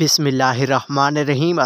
बिसमीम अल्लाम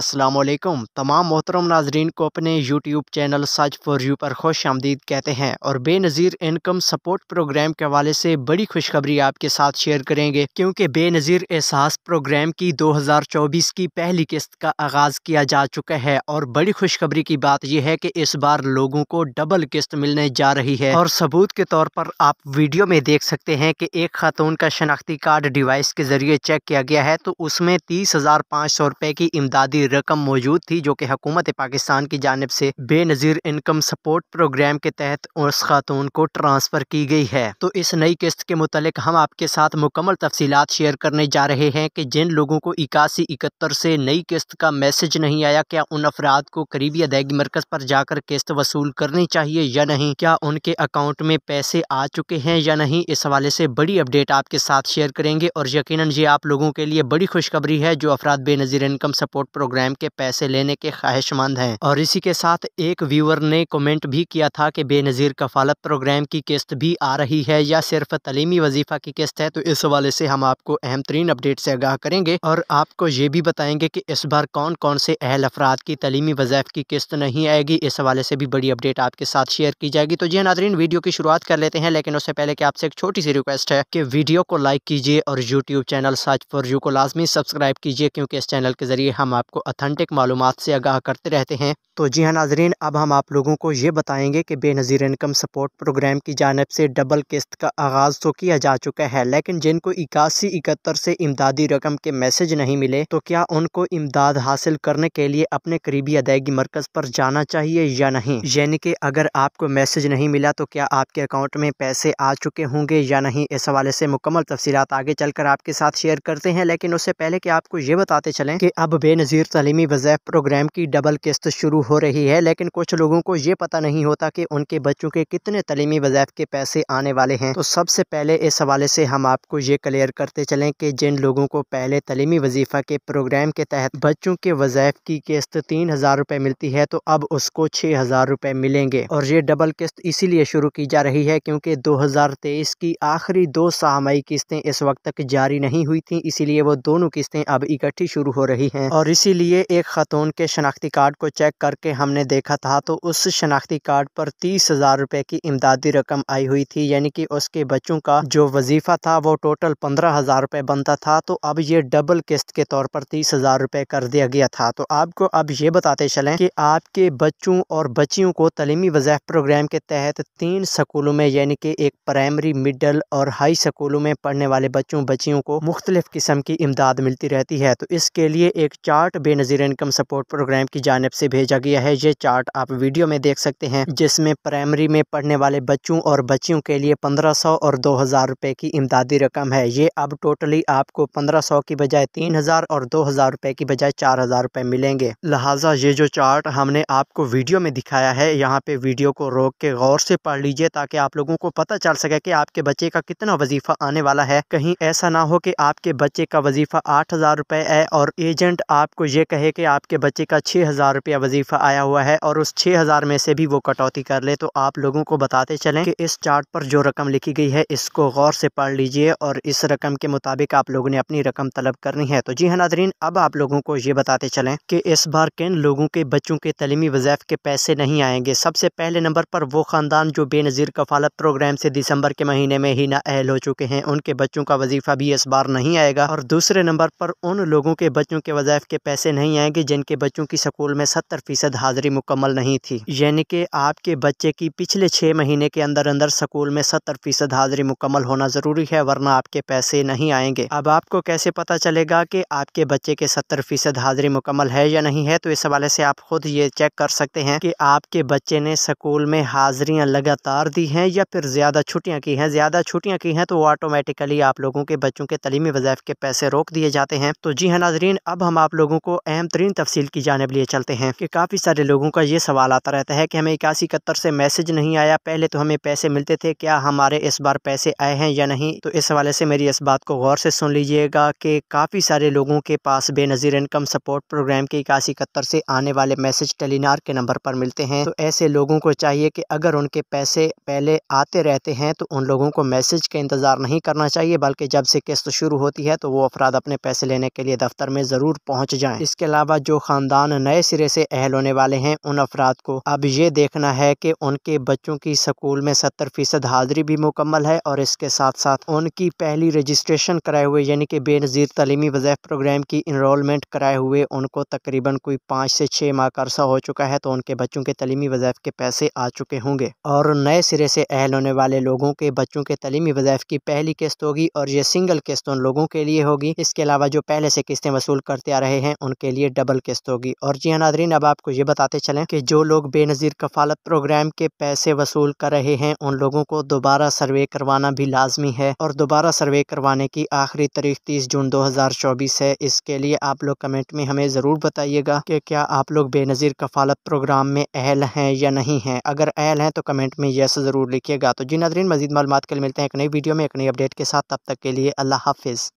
तमाम मोहतरम नाजरीन को अपने यूट्यूब चैनल सच फॉर यू पर खुश आमदीद कहते हैं और बेनज़ीर इनकम सपोर्ट प्रोग्राम के हवाले से बड़ी खुशखबरी आपके साथ शेयर करेंगे क्योंकि बेनज़ीर एहसास प्रोग्राम की 2024 की पहली किस्त का आगाज़ किया जा चुका है और बड़ी खुशखबरी की बात यह है कि इस बार लोगों को डबल किस्त मिलने जा रही है और सबूत के तौर पर आप वीडियो में देख सकते हैं कि एक खातून का शनाख्ती कार्ड डिवाइस के जरिए चेक किया गया है तो उसमें तीस हज़ार पाँच सौ रुपये की इमदादी रकम मौजूद थी जो कि हकूमत पाकिस्तान की जानब से बेनज़ीर इनकम सपोर्ट प्रोग्राम के तहत उस खातून को ट्रांसफ़र की गई है तो इस नई किस्त के मुतलक हम आपके साथ मुकम्मल तफसीत शेयर करने जा रहे हैं कि जिन लोगों को इक्यासी इकहत्तर से नई किस्त का मैसेज नहीं आया क्या उन अफराद को करीबी अदायगी मरकज़ पर जाकर किस्त वसूल करनी चाहिए या नहीं क्या उनके अकाउंट में पैसे आ चुके हैं या नहीं इस हवाले से बड़ी अपडेट आपके साथ शेयर करेंगे और यकीन ये आप लोगों के लिए बड़ी खुशखबरी है जो जो अफराद बेनजीर इनकम सपोर्ट प्रोग्राम के पैसे लेने के ख्वाहिशमंद हैं और इसी के साथ एक व्यूअर ने कमेंट भी किया था कि बेनज़ीर कफालत प्रोग्राम की किस्त भी आ रही है या सिर्फ तलीमी वजीफ़ा की किस्त है तो इस हवाले से हम आपको अहम तरीन अपडेट से आगाह करेंगे और आपको ये भी बताएंगे कि इस बार कौन कौन से अहल अफराद की तलीमी वजैफ की किस्त नहीं आएगी इस हवाले से भी बड़ी अपडेट आपके साथ शेयर की जाएगी तो जी नादरीन वीडियो की शुरुआत कर लेते हैं लेकिन उससे पहले कि आपसे एक छोटी सी रिक्वेस्ट है कि वीडियो को लाइक कीजिए और YouTube channel search for you को लाजमी सब्सक्राइब कीजिए क्योंकि इस चैनल के ज़रिए हम आपको अथेंटिक मालूम से आगाह करते रहते हैं तो जी हाँ नाजरीन अब हम आप लोगों को ये बताएंगे कि बेनज़ीर इनकम सपोर्ट प्रोग्राम की जानब से डबल किस्त का आगाज़ तो किया जा चुका है लेकिन जिनको इक्यासी इकहत्तर से इमदादी रकम के मैसेज नहीं मिले तो क्या उनको इमदाद हासिल करने के लिए अपने करीबी अदायगी मरकज़ पर जाना चाहिए या नहीं यानी कि अगर आपको मैसेज नहीं मिला तो क्या आपके अकाउंट में पैसे आ चुके होंगे या नहीं इस हवाले से मुकम्मल तफसीत आगे चलकर आपके साथ शेयर करते हैं लेकिन उससे पहले कि आपको ये बताते चलें कि अब बेनज़ीर तलीमी वजैफ प्रोग्राम की डबल किस्त शुरू हो रही है लेकिन कुछ लोगों को ये पता नहीं होता कि उनके बच्चों के कितने तलीमी वज़ैफ़ के पैसे आने वाले हैं तो सबसे पहले इस हवाले से हम आपको ये क्लियर करते चलें कि जिन लोगों को पहले तलीमी वजीफ़ा के प्रोग्राम के तहत बच्चों के वज़ैफ़ की किस्त तीन हज़ार रुपए मिलती है तो अब उसको छह हज़ार रुपए मिलेंगे और ये डबल किस्त इसीलिए शुरू की जा रही है क्योंकि दो हज़ार तेईस की आखिरी दो सहमाई किस्तें इस वक्त तक जारी नहीं हुई थी इसीलिए वो दोनों किस्तें अब इकट्ठी शुरू हो रही है और इसीलिए एक खातून के शनाख्ती कार्ड को चेक कर करके हमने देखा था तो उस शनाख्ती कार्ड पर तीस हज़ार रुपए की इमदादी रकम आई हुई थी यानी कि उसके बच्चों का जो वजीफ़ा था वो टोटल पंद्रह हज़ार रुपए बनता था तो अब ये डबल किस्त के तौर पर तीस हज़ार रुपए कर दिया गया था तो आपको अब ये बताते चले की आपके बच्चों और बच्चियों को तलीमी वजह प्रोग्राम के तहत तीन स्कूलों में यानी की एक प्राइमरी मिडल और हाई स्कूलों में पढ़ने वाले बच्चों बच्चियों को मुख्तलिफ़ किस्म की इमदाद मिलती रहती है तो इसके लिए एक chart Benazir income support programme की जानब से भेजा गया गया है ये चार्ट आप वीडियो में देख सकते हैं जिसमें प्राइमरी में पढ़ने वाले बच्चों और बच्चियों के लिए पंद्रह सौ और दो हज़ार की इमदादी रकम है ये अब टोटली आपको पंद्रह सौ की बजाय तीन हज़ार और दो हज़ार की बजाय चार हज़ार रूपए मिलेंगे लिहाजा ये जो चार्ट हमने आपको वीडियो में दिखाया है यहाँ पे वीडियो को रोक के गौर से पढ़ लीजिए ताकि आप लोगों को पता चल सके कि आपके बच्चे का कितना वजीफा आने वाला है कहीं ऐसा ना हो कि आपके बच्चे का वजीफा आठ हज़ार रूपए है और एजेंट आपको ये कहे कि आपके बच्चे का छह हज़ार रुपया वजीफा लिखा आया हुआ है और उस छह हज़ार में से भी वो कटौती कर ले तो आप लोगों को बताते चले की इस चार्ट पर जो रकम लिखी गई है इसको गौर से पढ़ लीजिए और इस रकम के मुताबिक आप लोगों ने अपनी रकम तलब करनी है तो जी हाँ नादरीन अब आप लोगों को ये बताते चले कि इस बार किन लोगों के बच्चों के तलीमी वजैफ के पैसे नहीं आएंगे सबसे पहले नंबर पर वो ख़ानदान जो बेनज़ीर कफालत प्रोग्राम से दिसंबर के महीने में ही नाअहल हो चुके हैं उनके बच्चों का वजीफ़ा भी इस बार नहीं आएगा और दूसरे नंबर पर उन लोगों के बच्चों के वजैफ के पैसे नहीं आएंगे जिनके बच्चों की स्कूल में सत्तर फीसद हाजिरी मुकम्मल नहीं थी यानी कि आपके बच्चे की पिछले छह महीने के अंदर अंदर स्कूल में सत्तर फीसद हाजिरी मुकम्मल होना ज़रूरी है वरना आपके पैसे नहीं आएंगे अब आपको कैसे पता चलेगा कि आपके बच्चे के सत्तर फीसद हाजिरी मुकम्मल है या नहीं है तो इस हवाले से आप खुद ये चेक कर सकते हैं कि आपके बच्चे ने स्कूल में हाजिरियाँ लगातार दी हैं या फिर ज़्यादा छुट्टियाँ की हैं ज़्यादा छुट्टियाँ की हैं तो ऑटोमेटिकली आप लोगों के बच्चों के तलीमी वजायफ के पैसे रोक दिए जाते हैं तो जी हाँ नाजरीन अब हम आप लोगों को अहम तरीन तफसील की जानब लिए चलते हैं कि काफ़ी सारे लोगों का ये सवाल आता रहता है कि हमें इक्यासी इकहत्तर से मैसेज नहीं आया पहले तो हमें पैसे मिलते थे क्या हमारे इस बार पैसे आए हैं या नहीं तो इस हवाले से मेरी इस बात को गौर से सुन लीजिएगा कि काफ़ी सारे लोगों के पास बेनज़ीर इनकम सपोर्ट प्रोग्राम के इक्यासी इकहत्तर से आने वाले मैसेज टेलीनार के नंबर पर मिलते हैं तो ऐसे लोगों को चाहिए कि अगर उनके पैसे पहले आते रहते हैं तो उन लोगों को मैसेज का इंतज़ार नहीं करना चाहिए बल्कि जब से किस्त शुरू होती है तो वो अफराद अपने पैसे लेने के लिए दफ्तर में ज़रूर पहुँच जाएँ इसके अलावा जो ख़ानदान नए सिरे से अहल होने वाले हैं उन अफराद को अब ये देखना है कि उनके बच्चों की स्कूल में सत्तर फीसद हाजिरी भी मुकम्मल है और इसके साथ साथ उनकी पहली रजिस्ट्रेशन कराए हुए यानी कि बेनज़ीर तलीमी वजैफ प्रोग्राम की इनरोलमेंट कराए हुए उनको तकरीबन कोई पाँच से छः माह का अरसा हो चुका है तो उनके बच्चों के तलीमी वजैफ के पैसे आ चुके होंगे और नए सिरे से अहल होने वाले लोगों के बच्चों के तलीमी वजैफ की पहली किस्त होगी और ये सिंगल किस्त उन लोगों के लिए होगी इसके अलावा जो पहले से किस्तें वसूल करते आ रहे हैं उनके लिए डबल किस्त होगी और जी हाँ नादरीन अब आपको आपको ये बताते चलें कि जो लोग बेनज़ीर कफालत प्रोग्राम के पैसे वसूल कर रहे हैं उन लोगों को दोबारा सर्वे करवाना भी लाजमी है और दोबारा सर्वे करवाने की आखिरी तारीख तीस जून दो हज़ार चौबीस है इसके लिए आप लोग कमेंट में हमें ज़रूर बताइएगा कि क्या आप लोग बेनज़ीर कफालत प्रोग्राम में अहल हैं या नहीं हैं अगर अहल हैं तो कमेंट में यस ज़रूर लिखिएगा तो जी नादरीन मजीद मालूम के लिए मिलते हैं एक नई वीडियो में एक नई अपडेट के साथ तब तक के लिए अल्लाह हाफिज़